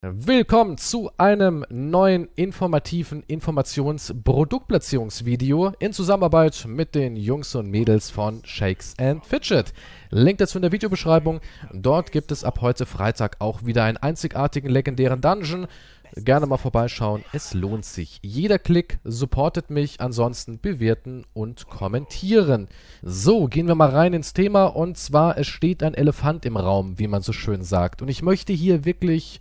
Willkommen zu einem neuen informativen Informations-Produktplatzierungsvideo in Zusammenarbeit mit den Jungs und Mädels von Shakes and Fidget. Link dazu in der Videobeschreibung. Dort gibt es ab heute Freitag auch wieder einen einzigartigen legendären Dungeon. Gerne mal vorbeischauen, es lohnt sich. Jeder Klick supportet mich, ansonsten bewerten und kommentieren. So, gehen wir mal rein ins Thema und zwar, es steht ein Elefant im Raum, wie man so schön sagt. Und ich möchte hier wirklich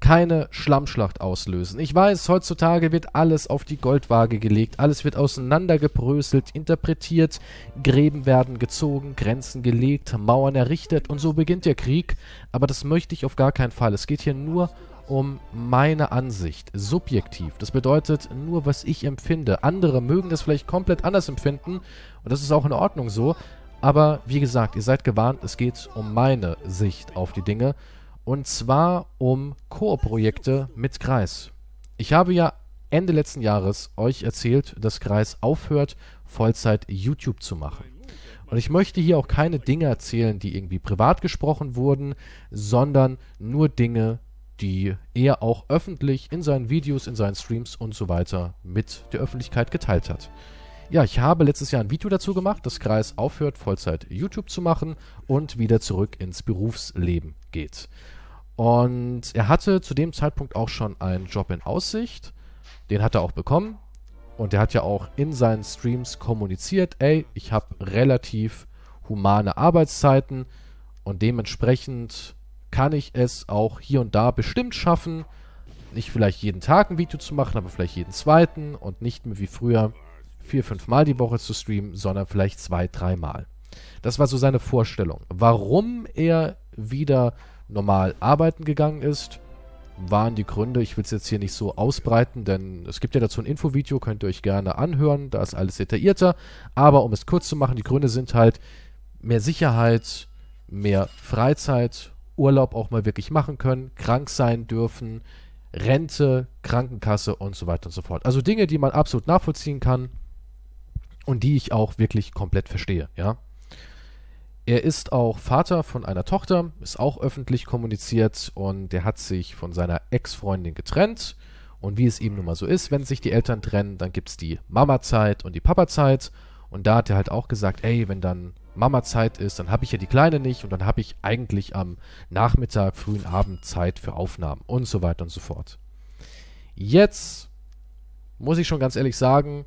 keine Schlammschlacht auslösen. Ich weiß, heutzutage wird alles auf die Goldwaage gelegt, alles wird auseinandergebröselt, interpretiert, Gräben werden gezogen, Grenzen gelegt, Mauern errichtet und so beginnt der Krieg, aber das möchte ich auf gar keinen Fall. Es geht hier nur um meine Ansicht, subjektiv. Das bedeutet nur, was ich empfinde. Andere mögen das vielleicht komplett anders empfinden und das ist auch in Ordnung so, aber wie gesagt, ihr seid gewarnt, es geht um meine Sicht auf die Dinge und zwar um Koop-Projekte mit Kreis. Ich habe ja Ende letzten Jahres euch erzählt, dass Kreis aufhört, Vollzeit YouTube zu machen. Und ich möchte hier auch keine Dinge erzählen, die irgendwie privat gesprochen wurden, sondern nur Dinge, die er auch öffentlich in seinen Videos, in seinen Streams und so weiter mit der Öffentlichkeit geteilt hat. Ja, ich habe letztes Jahr ein Video dazu gemacht, dass Kreis aufhört, Vollzeit YouTube zu machen und wieder zurück ins Berufsleben geht. Und er hatte zu dem Zeitpunkt auch schon einen Job in Aussicht. Den hat er auch bekommen. Und er hat ja auch in seinen Streams kommuniziert, ey, ich habe relativ humane Arbeitszeiten und dementsprechend kann ich es auch hier und da bestimmt schaffen, nicht vielleicht jeden Tag ein Video zu machen, aber vielleicht jeden zweiten und nicht mehr wie früher vier, fünf Mal die Woche zu streamen, sondern vielleicht zwei, dreimal. Das war so seine Vorstellung. Warum er wieder normal arbeiten gegangen ist, waren die Gründe. Ich will es jetzt hier nicht so ausbreiten, denn es gibt ja dazu ein Infovideo, könnt ihr euch gerne anhören, da ist alles detaillierter. Aber um es kurz zu machen, die Gründe sind halt mehr Sicherheit, mehr Freizeit, Urlaub auch mal wirklich machen können, krank sein dürfen, Rente, Krankenkasse und so weiter und so fort. Also Dinge, die man absolut nachvollziehen kann und die ich auch wirklich komplett verstehe, ja. Er ist auch Vater von einer Tochter, ist auch öffentlich kommuniziert und der hat sich von seiner Ex-Freundin getrennt. Und wie es eben nun mal so ist, wenn sich die Eltern trennen, dann gibt es die Mama-Zeit und die Papa-Zeit. Und da hat er halt auch gesagt, ey, wenn dann Mama-Zeit ist, dann habe ich ja die Kleine nicht und dann habe ich eigentlich am Nachmittag, frühen Abend Zeit für Aufnahmen und so weiter und so fort. Jetzt muss ich schon ganz ehrlich sagen,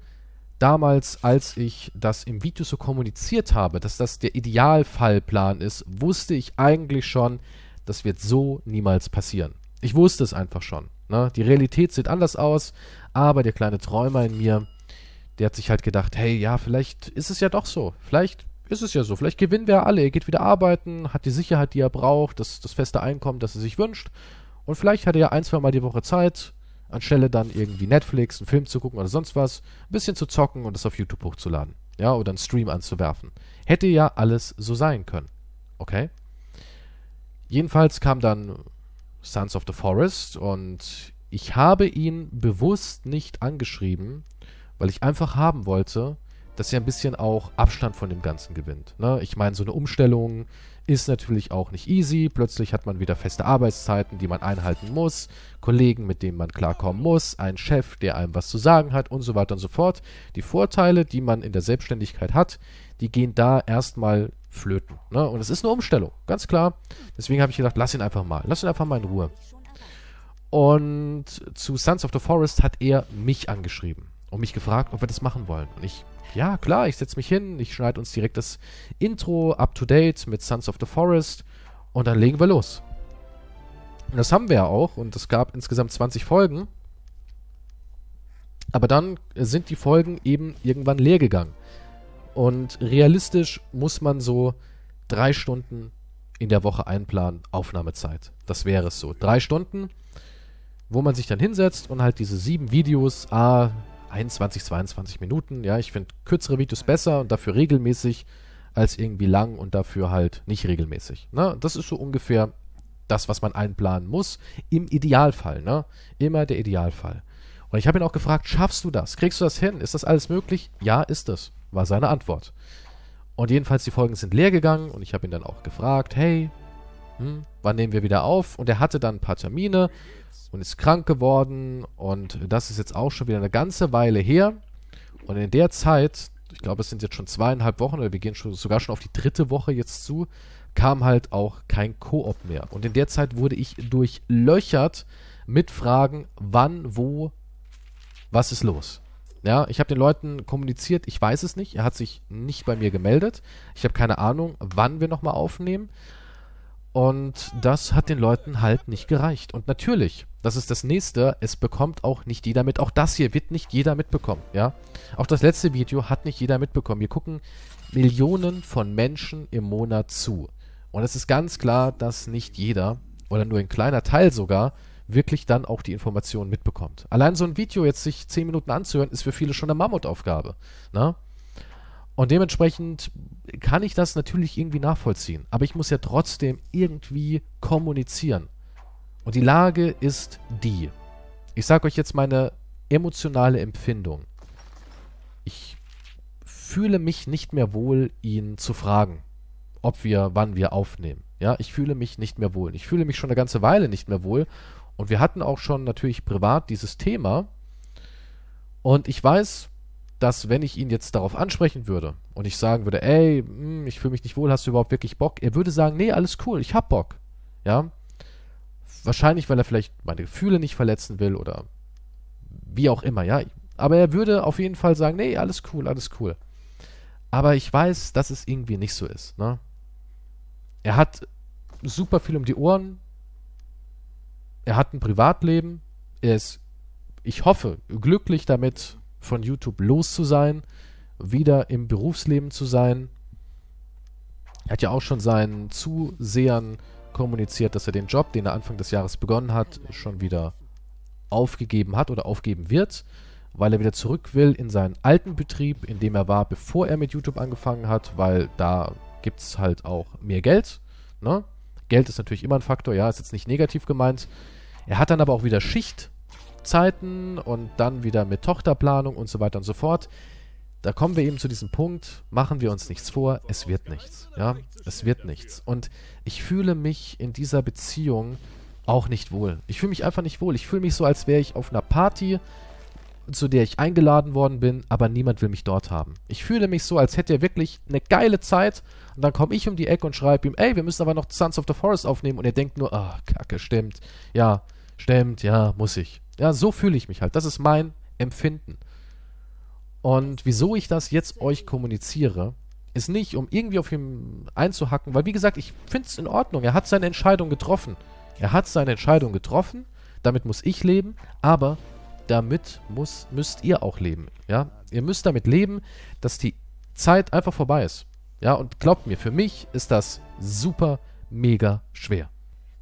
damals, als ich das im Video so kommuniziert habe, dass das der Idealfallplan ist, wusste ich eigentlich schon, das wird so niemals passieren. Ich wusste es einfach schon. Ne? Die Realität sieht anders aus, aber der kleine Träumer in mir, der hat sich halt gedacht, hey, ja, vielleicht ist es ja doch so. Vielleicht ist es ja so. Vielleicht gewinnen wir alle. Er geht wieder arbeiten, hat die Sicherheit, die er braucht, das, das feste Einkommen, das er sich wünscht. Und vielleicht hat er ja ein, zwei Mal die Woche Zeit, anstelle dann irgendwie Netflix, einen Film zu gucken oder sonst was, ein bisschen zu zocken und das auf YouTube hochzuladen. Ja, oder einen Stream anzuwerfen. Hätte ja alles so sein können. Okay? Jedenfalls kam dann Sons of the Forest und ich habe ihn bewusst nicht angeschrieben, weil ich einfach haben wollte, dass sie ein bisschen auch Abstand von dem Ganzen gewinnt. Ne? Ich meine, so eine Umstellung ist natürlich auch nicht easy. Plötzlich hat man wieder feste Arbeitszeiten, die man einhalten muss, Kollegen, mit denen man klarkommen muss, einen Chef, der einem was zu sagen hat und so weiter und so fort. Die Vorteile, die man in der Selbstständigkeit hat, die gehen da erstmal flöten. Ne? Und es ist eine Umstellung, ganz klar. Deswegen habe ich gedacht, lass ihn einfach mal. Lass ihn einfach mal in Ruhe. Und zu Sons of the Forest hat er mich angeschrieben und mich gefragt, ob wir das machen wollen. Und ich ja, klar, ich setze mich hin, ich schneide uns direkt das Intro up to date mit Sons of the Forest und dann legen wir los. Und das haben wir ja auch und es gab insgesamt 20 Folgen. Aber dann sind die Folgen eben irgendwann leer gegangen. Und realistisch muss man so drei Stunden in der Woche einplanen, Aufnahmezeit. Das wäre es so. Drei Stunden, wo man sich dann hinsetzt und halt diese sieben Videos, ah, 21, 22 Minuten. Ja, ich finde kürzere Videos besser und dafür regelmäßig als irgendwie lang und dafür halt nicht regelmäßig. Ne? Das ist so ungefähr das, was man einplanen muss. Im Idealfall. Ne? Immer der Idealfall. Und ich habe ihn auch gefragt, schaffst du das? Kriegst du das hin? Ist das alles möglich? Ja, ist es, war seine Antwort. Und jedenfalls, die Folgen sind leer gegangen und ich habe ihn dann auch gefragt, hey, hm, wann nehmen wir wieder auf? Und er hatte dann ein paar Termine und ist krank geworden und das ist jetzt auch schon wieder eine ganze Weile her. Und in der Zeit, ich glaube, es sind jetzt schon zweieinhalb Wochen oder wir gehen schon, sogar schon auf die dritte Woche jetzt zu, kam halt auch kein Koop mehr. Und in der Zeit wurde ich durchlöchert mit Fragen, wann, wo, was ist los. Ja, ich habe den Leuten kommuniziert, ich weiß es nicht. Er hat sich nicht bei mir gemeldet. Ich habe keine Ahnung, wann wir nochmal aufnehmen. Und das hat den Leuten halt nicht gereicht. Und natürlich, das ist das nächste, es bekommt auch nicht jeder mit. Auch das hier wird nicht jeder mitbekommen, ja. Auch das letzte Video hat nicht jeder mitbekommen. Wir gucken Millionen von Menschen im Monat zu. Und es ist ganz klar, dass nicht jeder oder nur ein kleiner Teil sogar wirklich dann auch die Informationen mitbekommt. Allein so ein Video jetzt sich 10 Minuten anzuhören, ist für viele schon eine Mammutaufgabe. Ne? Und dementsprechend kann ich das natürlich irgendwie nachvollziehen. Aber ich muss ja trotzdem irgendwie kommunizieren. Und die Lage ist die. Ich sage euch jetzt meine emotionale Empfindung. Ich fühle mich nicht mehr wohl, ihn zu fragen, ob wir, wann wir aufnehmen. Ja, ich fühle mich nicht mehr wohl. Ich fühle mich schon eine ganze Weile nicht mehr wohl. Und wir hatten auch schon natürlich privat dieses Thema. Und ich weiß, dass wenn ich ihn jetzt darauf ansprechen würde und ich sagen würde, ey, hm, ich fühle mich nicht wohl, hast du überhaupt wirklich Bock? Er würde sagen, nee, alles cool, ich hab Bock. Ja? Wahrscheinlich, weil er vielleicht meine Gefühle nicht verletzen will oder wie auch immer, ja. Aber er würde auf jeden Fall sagen, nee, alles cool, alles cool. Aber ich weiß, dass es irgendwie nicht so ist, ne? Er hat super viel um die Ohren. Er hat ein Privatleben. Er ist, ich hoffe, glücklich damit, von YouTube los zu sein, wieder im Berufsleben zu sein. Er hat ja auch schon seinen Zusehern kommuniziert, dass er den Job, den er Anfang des Jahres begonnen hat, schon wieder aufgegeben hat oder aufgeben wird, weil er wieder zurück will in seinen alten Betrieb, in dem er war, bevor er mit YouTube angefangen hat, weil da gibt es halt auch mehr Geld. Ne? Geld ist natürlich immer ein Faktor, ja, ist jetzt nicht negativ gemeint. Er hat dann aber auch wieder Schicht Zeiten und dann wieder mit Tochterplanung und so weiter und so fort. Da kommen wir eben zu diesem Punkt, machen wir uns nichts vor, es wird nichts. Ja, es wird nichts. Und ich fühle mich in dieser Beziehung auch nicht wohl. Ich fühle mich einfach nicht wohl. Ich fühle mich so, als wäre ich auf einer Party, zu der ich eingeladen worden bin, aber niemand will mich dort haben. Ich fühle mich so, als hätte er wirklich eine geile Zeit und dann komme ich um die Ecke und schreibe ihm, ey, wir müssen aber noch Sons of the Forest aufnehmen und er denkt nur, ah, oh, kacke, stimmt, ja, stimmt, ja, muss ich. Ja, so fühle ich mich halt. Das ist mein Empfinden. Und wieso ich das jetzt euch kommuniziere, ist nicht, um irgendwie auf ihn einzuhacken, weil wie gesagt, ich finde es in Ordnung. Er hat seine Entscheidung getroffen. Er hat seine Entscheidung getroffen. Damit muss ich leben, aber damit muss, müsst ihr auch leben. Ja, ihr müsst damit leben, dass die Zeit einfach vorbei ist. Ja, und glaubt mir, für mich ist das super mega schwer.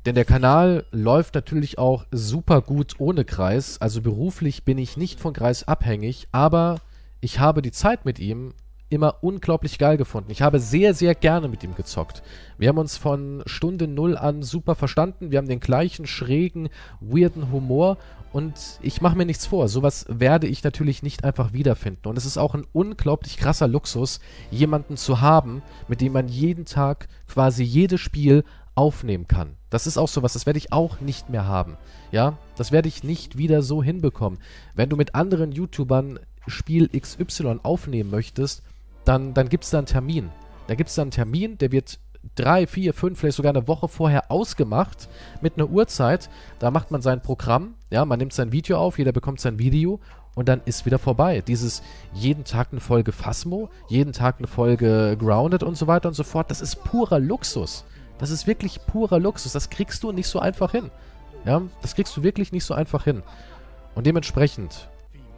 Denn der Kanal läuft natürlich auch super gut ohne Kreis. Also beruflich bin ich nicht von Kreis abhängig, aber ich habe die Zeit mit ihm immer unglaublich geil gefunden. Ich habe sehr, sehr gerne mit ihm gezockt. Wir haben uns von Stunde Null an super verstanden. Wir haben den gleichen schrägen, weirden Humor. Und ich mache mir nichts vor. Sowas werde ich natürlich nicht einfach wiederfinden. Und es ist auch ein unglaublich krasser Luxus, jemanden zu haben, mit dem man jeden Tag quasi jedes Spiel aufnehmen kann. Das ist auch sowas, das werde ich auch nicht mehr haben. Ja, das werde ich nicht wieder so hinbekommen. Wenn du mit anderen YouTubern Spiel XY aufnehmen möchtest, dann, dann gibt es da einen Termin. Da gibt es da einen Termin, der wird drei, vier, fünf, vielleicht sogar eine Woche vorher ausgemacht mit einer Uhrzeit. Da macht man sein Programm, ja, man nimmt sein Video auf, jeder bekommt sein Video und dann ist wieder vorbei. Dieses jeden Tag eine Folge Phasmo, jeden Tag eine Folge Grounded und so weiter und so fort, das ist purer Luxus. Das ist wirklich purer Luxus. Das kriegst du nicht so einfach hin. Ja, das kriegst du wirklich nicht so einfach hin. Und dementsprechend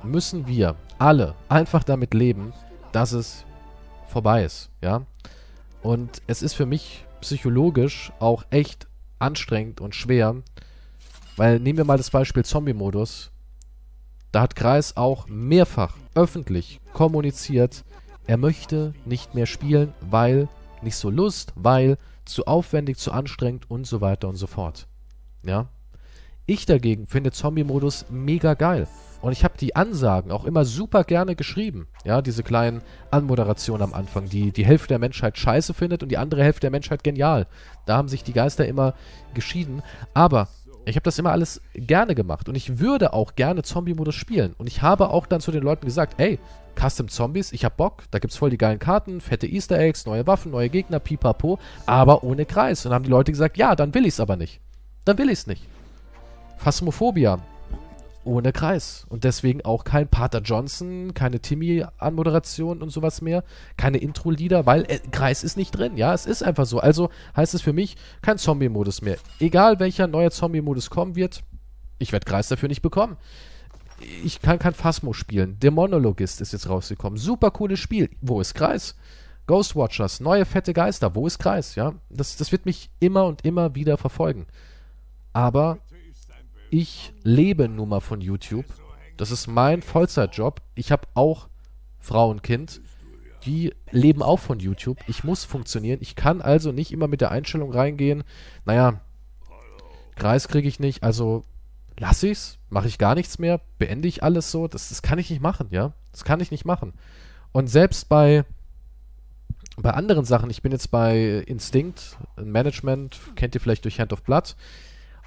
müssen wir alle einfach damit leben, dass es vorbei ist, ja. Und es ist für mich psychologisch auch echt anstrengend und schwer, weil nehmen wir mal das Beispiel Zombie-Modus. Da hat Kreis auch mehrfach öffentlich kommuniziert, er möchte nicht mehr spielen, weil nicht so Lust, weil zu aufwendig, zu anstrengend und so weiter und so fort. Ja? Ich dagegen finde Zombie-Modus mega geil. Und ich habe die Ansagen auch immer super gerne geschrieben. Ja, diese kleinen Anmoderationen am Anfang, die die Hälfte der Menschheit scheiße findet und die andere Hälfte der Menschheit genial. Da haben sich die Geister immer geschieden. Aber ich habe das immer alles gerne gemacht und ich würde auch gerne Zombie-Modus spielen. Und ich habe auch dann zu den Leuten gesagt, ey, Custom Zombies, ich hab Bock, da gibt's voll die geilen Karten, fette Easter Eggs, neue Waffen, neue Gegner, pipapo, aber ohne Kreis. Und dann haben die Leute gesagt, ja, dann will ich's aber nicht. Dann will ich's nicht. Phasmophobia, ohne Kreis. Und deswegen auch kein Pater Johnson, keine Timmy-Anmoderation und sowas mehr, keine Intro-Lieder, weil äh, Kreis ist nicht drin. Ja, es ist einfach so. Also heißt es für mich kein Zombie-Modus mehr. Egal welcher neue Zombie-Modus kommen wird, ich werde Kreis dafür nicht bekommen. Ich kann kein Phasmo spielen. Der ist jetzt rausgekommen. Super cooles Spiel. Wo ist Kreis? Ghostwatchers, neue fette Geister. Wo ist Kreis? Ja, das, das wird mich immer und immer wieder verfolgen. Aber ich lebe nun mal von YouTube. Das ist mein Vollzeitjob. Ich habe auch Frau und Kind. Die leben auch von YouTube. Ich muss funktionieren. Ich kann also nicht immer mit der Einstellung reingehen, naja, Kreis kriege ich nicht, also lasse ich's, mache ich gar nichts mehr, beende ich alles so. Das, das kann ich nicht machen, ja. Das kann ich nicht machen. Und selbst bei, bei anderen Sachen, ich bin jetzt bei Instinct, Management, kennt ihr vielleicht durch Hand of Blood.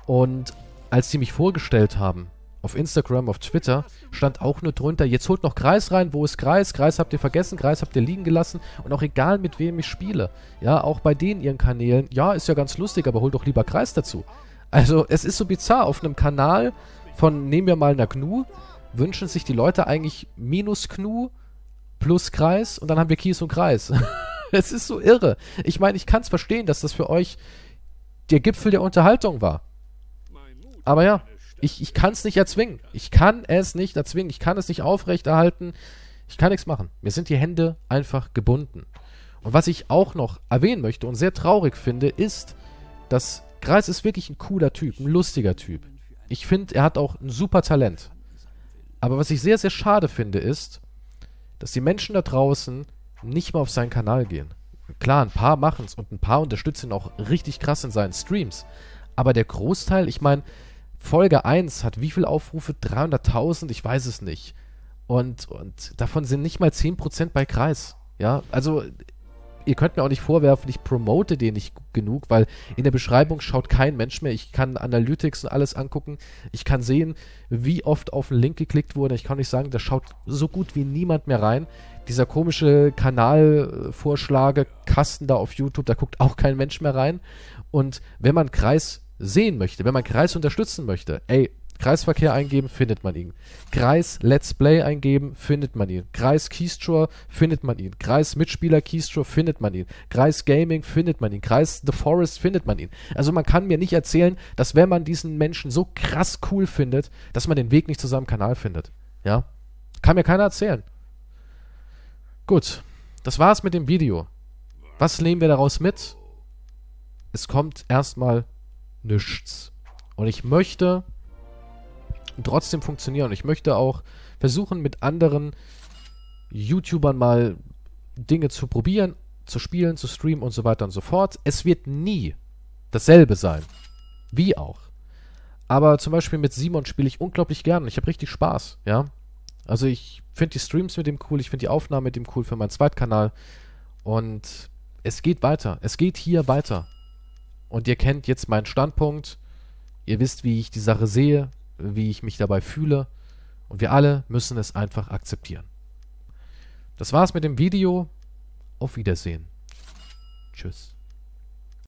Und als sie mich vorgestellt haben, auf Instagram, auf Twitter, stand auch nur drunter, jetzt holt noch Kreis rein, wo ist Kreis? Kreis habt ihr vergessen, Kreis habt ihr liegen gelassen und auch egal mit wem ich spiele. Ja, auch bei denen ihren Kanälen, ja, ist ja ganz lustig, aber holt doch lieber Kreis dazu. Also, es ist so bizarr, auf einem Kanal von nehmen wir mal einer GNU, wünschen sich die Leute eigentlich minus GNU plus Kreis und dann haben wir Kies und Kreis. es ist so irre. Ich meine, ich kann es verstehen, dass das für euch der Gipfel der Unterhaltung war. Aber ja, ich, ich kann es nicht erzwingen. Ich kann es nicht erzwingen. Ich kann es nicht aufrechterhalten. Ich kann nichts machen. Mir sind die Hände einfach gebunden. Und was ich auch noch erwähnen möchte und sehr traurig finde, ist, dass Kreis ist wirklich ein cooler Typ, ein lustiger Typ. Ich finde, er hat auch ein super Talent. Aber was ich sehr, sehr schade finde, ist, dass die Menschen da draußen nicht mal auf seinen Kanal gehen. Klar, ein paar machen es und ein paar unterstützen auch richtig krass in seinen Streams. Aber der Großteil, ich meine, Folge 1 hat wie viele Aufrufe? 300.000? Ich weiß es nicht. Und, und davon sind nicht mal 10% bei Kreis. Ja, also ihr könnt mir auch nicht vorwerfen, ich promote den nicht genug, weil in der Beschreibung schaut kein Mensch mehr. Ich kann Analytics und alles angucken. Ich kann sehen, wie oft auf den Link geklickt wurde. Ich kann nicht sagen, da schaut so gut wie niemand mehr rein. Dieser komische Kanalvorschlage, Kasten da auf YouTube, da guckt auch kein Mensch mehr rein. Und wenn man Kreis sehen möchte, wenn man Kreis unterstützen möchte, ey, Kreisverkehr eingeben, findet man ihn. Kreis Let's Play eingeben, findet man ihn. Kreis Keystore, findet man ihn. Kreis Mitspieler Keystore, findet man ihn. Kreis Gaming, findet man ihn. Kreis The Forest, findet man ihn. Also man kann mir nicht erzählen, dass wenn man diesen Menschen so krass cool findet, dass man den Weg nicht zu seinem Kanal findet. Ja? Kann mir keiner erzählen. Gut. Das war's mit dem Video. Was nehmen wir daraus mit? Es kommt erstmal nichts. Und ich möchte trotzdem funktionieren. Ich möchte auch versuchen, mit anderen YouTubern mal Dinge zu probieren, zu spielen, zu streamen und so weiter und so fort. Es wird nie dasselbe sein. Wie auch. Aber zum Beispiel mit Simon spiele ich unglaublich gern. Ich habe richtig Spaß, ja. Also ich finde die Streams mit dem cool, ich finde die Aufnahmen mit dem cool für meinen Zweitkanal. Und es geht weiter. Es geht hier weiter und ihr kennt jetzt meinen Standpunkt, ihr wisst, wie ich die Sache sehe, wie ich mich dabei fühle und wir alle müssen es einfach akzeptieren. Das war's mit dem Video. Auf Wiedersehen. Tschüss.